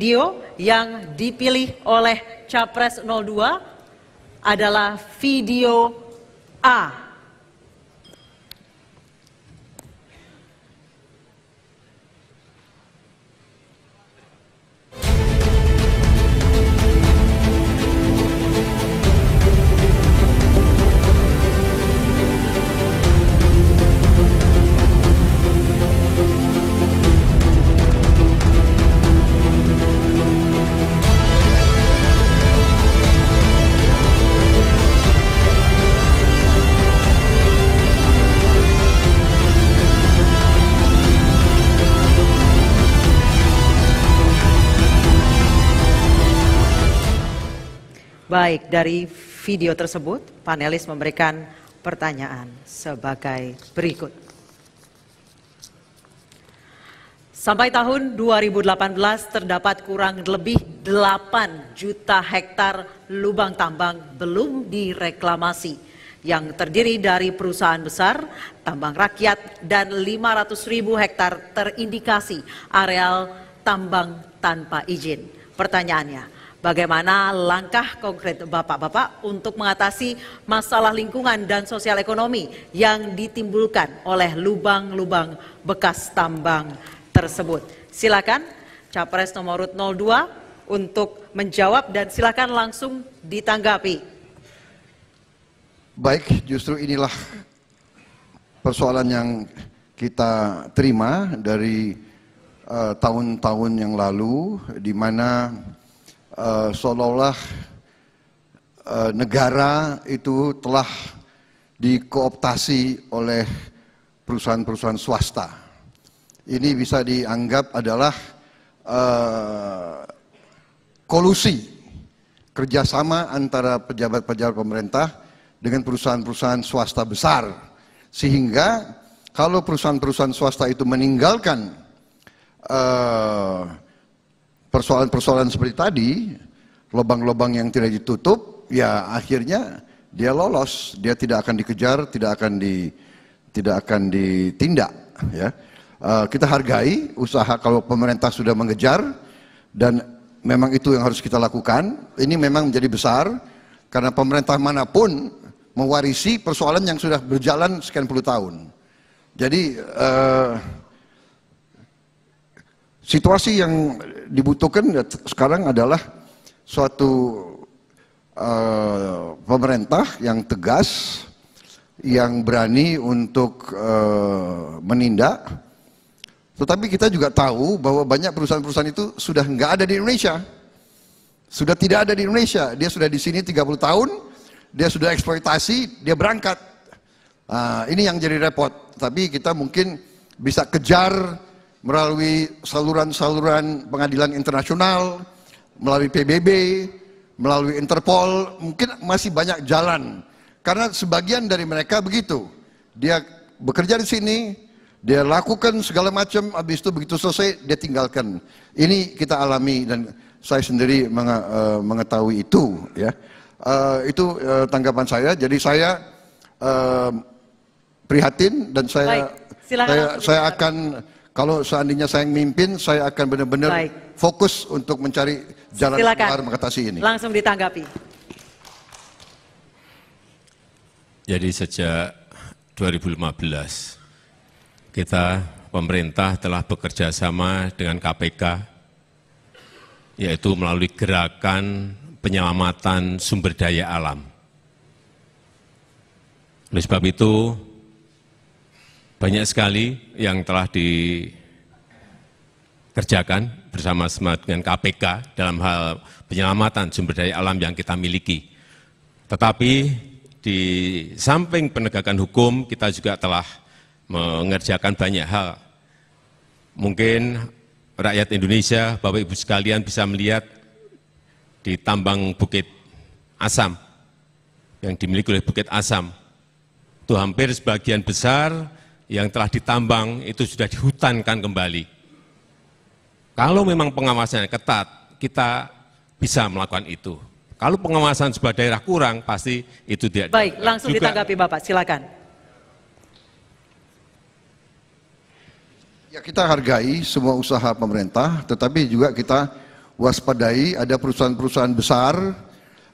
video yang dipilih oleh Capres 02 adalah video A. Baik, dari video tersebut panelis memberikan pertanyaan sebagai berikut. Sampai tahun 2018 terdapat kurang lebih 8 juta hektar lubang tambang belum direklamasi yang terdiri dari perusahaan besar, tambang rakyat, dan 500 ribu hektar terindikasi areal tambang tanpa izin. Pertanyaannya, bagaimana langkah konkret Bapak-bapak untuk mengatasi masalah lingkungan dan sosial ekonomi yang ditimbulkan oleh lubang-lubang bekas tambang tersebut. Silakan Capres nomor 02 untuk menjawab dan silakan langsung ditanggapi. Baik, justru inilah persoalan yang kita terima dari eh, tahun-tahun uh, tahun -tahun yang lalu di mana Eh, seolah-olah e, negara itu telah dikooptasi oleh perusahaan-perusahaan swasta. Ini bisa dianggap adalah e, kolusi kerjasama antara pejabat-pejabat pemerintah dengan perusahaan-perusahaan swasta besar. Sehingga kalau perusahaan-perusahaan swasta itu meninggalkan uh, persoalan-persoalan seperti tadi, lubang-lubang yang tidak ditutup, ya akhirnya dia lolos, dia tidak akan dikejar, tidak akan di tidak akan ditindak, ya. Eh, kita hargai usaha kalau pemerintah sudah mengejar dan memang itu yang harus kita lakukan. Ini memang menjadi besar karena pemerintah manapun mewarisi persoalan yang sudah berjalan sekian puluh tahun. Jadi uh, Situasi yang dibutuhkan ya sekarang adalah suatu uh, pemerintah yang tegas, yang berani untuk uh, menindak. Tetapi kita juga tahu bahwa banyak perusahaan-perusahaan itu sudah nggak ada di Indonesia. Sudah tidak ada di Indonesia. Dia sudah di sini 30 tahun, dia sudah eksploitasi, dia berangkat. Uh, ini yang jadi repot. Tapi kita mungkin bisa kejar melalui saluran-saluran pengadilan internasional, melalui PBB, melalui Interpol, mungkin masih banyak jalan. Karena sebagian dari mereka begitu. Dia bekerja di sini, dia lakukan segala macam, habis itu begitu selesai, dia tinggalkan. Ini kita alami dan saya sendiri eh, mengetahui itu. ya eh, Itu eh, tanggapan saya, jadi saya prihatin dan saya, Baik, saya, saya akan... Kalau seandainya saya yang mimpin, saya akan benar-benar fokus untuk mencari jalan keluar mengatasi ini. Langsung ditanggapi. Jadi sejak 2015 kita pemerintah telah bekerja sama dengan KPK yaitu melalui gerakan penyelamatan sumber daya alam. Oleh sebab itu, banyak sekali yang telah dikerjakan bersama-sama dengan KPK dalam hal penyelamatan sumber daya alam yang kita miliki. Tetapi di samping penegakan hukum, kita juga telah mengerjakan banyak hal. Mungkin rakyat Indonesia, Bapak-Ibu sekalian bisa melihat di tambang Bukit Asam, yang dimiliki oleh Bukit Asam. Itu hampir sebagian besar yang telah ditambang itu sudah dihutankan kembali. Kalau memang pengawasannya ketat, kita bisa melakukan itu. Kalau pengawasan sebuah daerah kurang, pasti itu tidak. Baik, dilakukan. langsung Juga, ditanggapi Bapak, silakan. Ya kita hargai semua usaha pemerintah, tetapi juga kita waspadai ada perusahaan-perusahaan besar,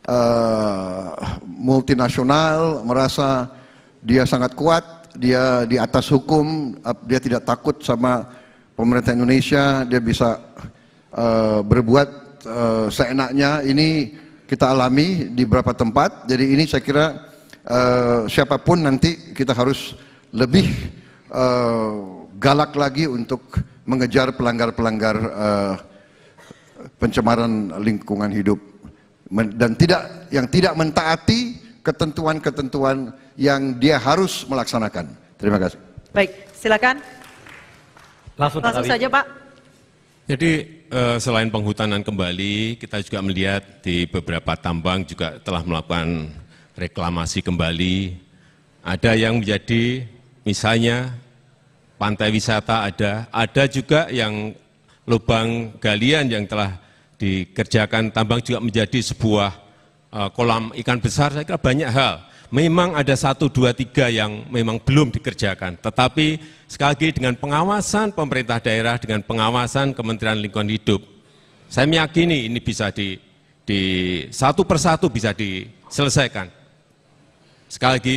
uh, multinasional, merasa dia sangat kuat, dia di atas hukum, dia tidak takut sama pemerintah Indonesia, dia bisa uh, berbuat uh, seenaknya. Ini kita alami di beberapa tempat. Jadi ini saya kira uh, siapapun nanti kita harus lebih uh, galak lagi untuk mengejar pelanggar-pelanggar uh, pencemaran lingkungan hidup dan tidak yang tidak mentaati ketentuan-ketentuan yang dia harus melaksanakan. Terima kasih. Baik, silakan. Langsung, Langsung saja Pak. Jadi eh, selain penghutanan kembali, kita juga melihat di beberapa tambang juga telah melakukan reklamasi kembali. Ada yang menjadi misalnya pantai wisata ada, ada juga yang lubang galian yang telah dikerjakan tambang juga menjadi sebuah Eh, kolam ikan besar, saya kira banyak hal. Memang ada satu, dua, tiga yang memang belum dikerjakan. Tetapi sekali lagi dengan pengawasan pemerintah daerah, dengan pengawasan Kementerian Lingkungan Hidup, saya meyakini ini bisa di, di satu persatu bisa diselesaikan. Sekali lagi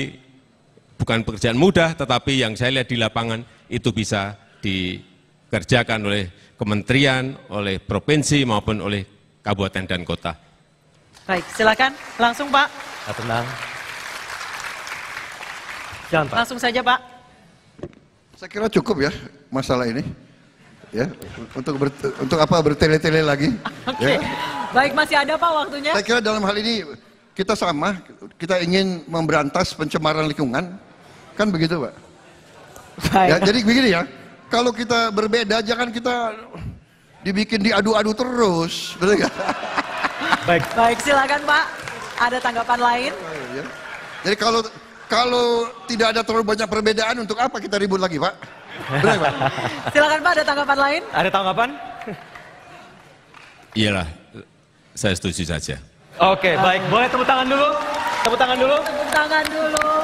bukan pekerjaan mudah, tetapi yang saya lihat di lapangan itu bisa dikerjakan oleh kementerian, oleh provinsi maupun oleh kabupaten dan kota. Baik, silakan langsung Pak. Nah, tenang. Jangan, Pak. Langsung saja Pak. Saya kira cukup ya masalah ini. Ya, untuk ber, untuk apa bertele-tele lagi? Oke. Okay. Ya. Baik, masih ada Pak waktunya. Saya kira dalam hal ini kita sama, kita ingin memberantas pencemaran lingkungan. Kan begitu, Pak? Ya, jadi begini ya. Kalau kita berbeda jangan kita dibikin diadu-adu terus, betul enggak? Baik. Baik, silakan Pak. Ada tanggapan lain? Oh, iya. Jadi kalau kalau tidak ada terlalu banyak perbedaan untuk apa kita ribut lagi, Pak? Benar, Pak? silakan Pak, ada tanggapan lain? Ada tanggapan? Iyalah, saya setuju saja. Oke, okay, baik. Boleh tepuk tangan dulu? Tepuk tangan dulu? Tepuk tangan dulu.